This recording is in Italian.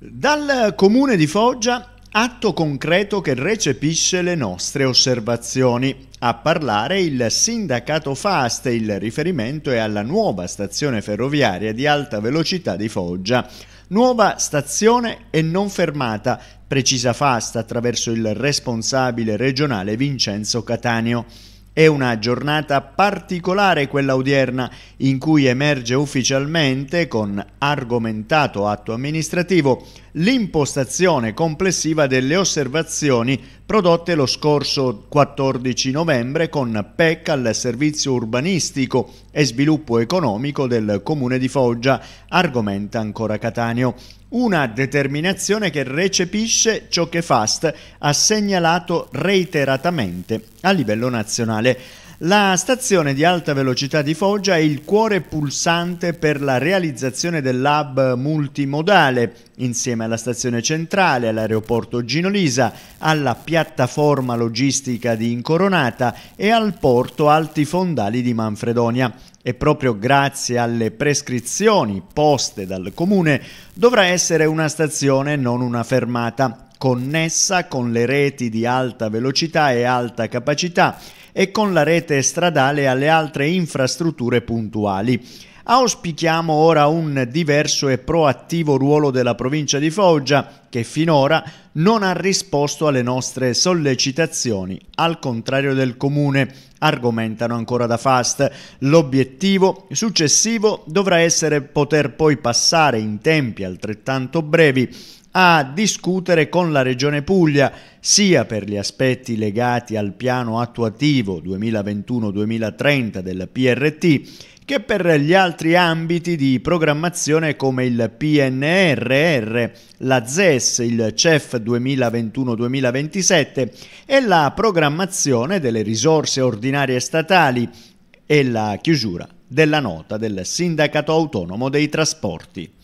Dal comune di Foggia atto concreto che recepisce le nostre osservazioni. A parlare il sindacato FAST, il riferimento è alla nuova stazione ferroviaria di alta velocità di Foggia. Nuova stazione e non fermata, precisa FAST attraverso il responsabile regionale Vincenzo Catanio. È una giornata particolare quella odierna in cui emerge ufficialmente, con argomentato atto amministrativo, l'impostazione complessiva delle osservazioni prodotte lo scorso 14 novembre con PEC al servizio urbanistico e sviluppo economico del comune di Foggia, argomenta ancora Catania. Una determinazione che recepisce ciò che FAST ha segnalato reiteratamente a livello nazionale nazionale. La stazione di alta velocità di Foggia è il cuore pulsante per la realizzazione dell'hub multimodale, insieme alla stazione centrale, all'aeroporto Gino Lisa, alla piattaforma logistica di Incoronata e al porto Alti Fondali di Manfredonia. E proprio grazie alle prescrizioni poste dal comune dovrà essere una stazione, non una fermata connessa con le reti di alta velocità e alta capacità e con la rete stradale alle altre infrastrutture puntuali. Auspichiamo ora un diverso e proattivo ruolo della provincia di Foggia, che finora non ha risposto alle nostre sollecitazioni, al contrario del comune, argomentano ancora da Fast. L'obiettivo successivo dovrà essere poter poi passare in tempi altrettanto brevi a discutere con la Regione Puglia, sia per gli aspetti legati al piano attuativo 2021-2030 del PRT, che per gli altri ambiti di programmazione come il PNRR, la ZES, il CEF 2021-2027 e la programmazione delle risorse ordinarie statali e la chiusura della nota del Sindacato Autonomo dei Trasporti.